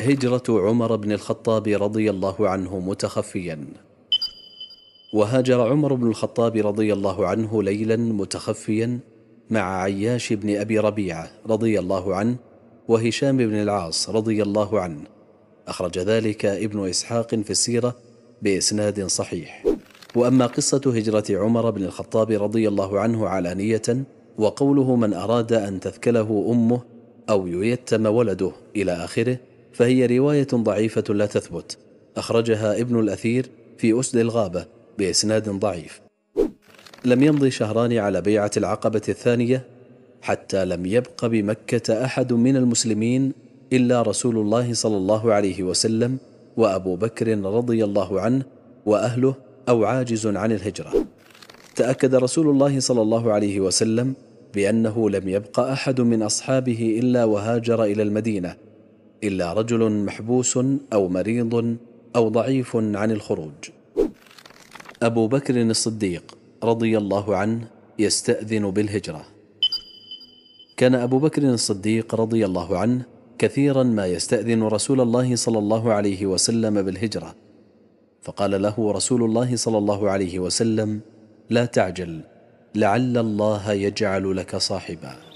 هجرة عمر بن الخطاب رضي الله عنه متخفيا وهاجر عمر بن الخطاب رضي الله عنه ليلا متخفيا مع عياش بن أبي ربيعة رضي الله عنه وهشام بن العاص رضي الله عنه أخرج ذلك ابن إسحاق في السيرة بإسناد صحيح وأما قصة هجرة عمر بن الخطاب رضي الله عنه علانية وقوله من أراد أن تثكله أمه أو ييتم ولده إلى آخره فهي رواية ضعيفة لا تثبت أخرجها ابن الأثير في أسد الغابة بإسناد ضعيف لم يمضي شهران على بيعة العقبة الثانية حتى لم يبق بمكة أحد من المسلمين إلا رسول الله صلى الله عليه وسلم وأبو بكر رضي الله عنه وأهله أو عاجز عن الهجرة تأكد رسول الله صلى الله عليه وسلم بأنه لم يبق أحد من أصحابه إلا وهاجر إلى المدينة إلا رجل محبوس أو مريض أو ضعيف عن الخروج أبو بكر الصديق رضي الله عنه يستأذن بالهجرة كان أبو بكر الصديق رضي الله عنه كثيرا ما يستأذن رسول الله صلى الله عليه وسلم بالهجرة فقال له رسول الله صلى الله عليه وسلم لا تعجل لعل الله يجعل لك صاحبا